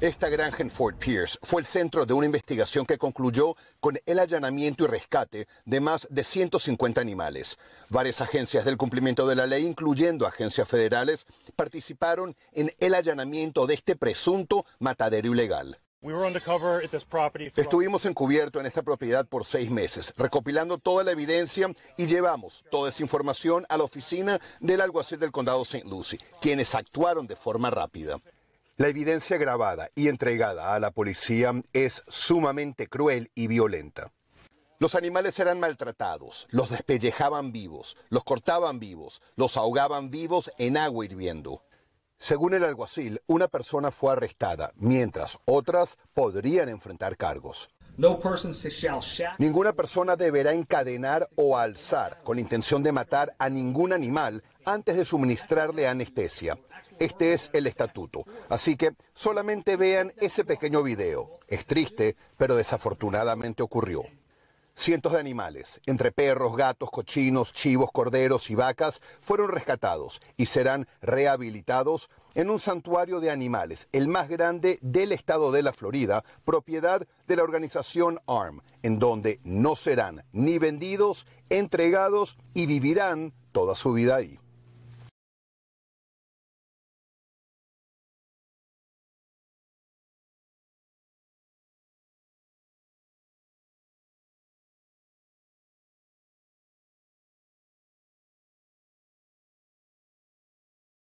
Esta granja en Fort Pierce fue el centro de una investigación que concluyó con el allanamiento y rescate de más de 150 animales. Varias agencias del cumplimiento de la ley, incluyendo agencias federales, participaron en el allanamiento de este presunto matadero ilegal. Estuvimos encubierto en esta propiedad por seis meses, recopilando toda la evidencia y llevamos toda esa información a la oficina del alguacil del condado St. Lucie, quienes actuaron de forma rápida. La evidencia grabada y entregada a la policía es sumamente cruel y violenta. Los animales eran maltratados, los despellejaban vivos, los cortaban vivos, los ahogaban vivos en agua hirviendo. Según el alguacil, una persona fue arrestada, mientras otras podrían enfrentar cargos. Ninguna persona deberá encadenar o alzar con la intención de matar a ningún animal antes de suministrarle anestesia. Este es el estatuto. Así que solamente vean ese pequeño video. Es triste, pero desafortunadamente ocurrió. Cientos de animales, entre perros, gatos, cochinos, chivos, corderos y vacas, fueron rescatados y serán rehabilitados en un santuario de animales, el más grande del estado de la Florida, propiedad de la organización ARM, en donde no serán ni vendidos, entregados y vivirán toda su vida ahí.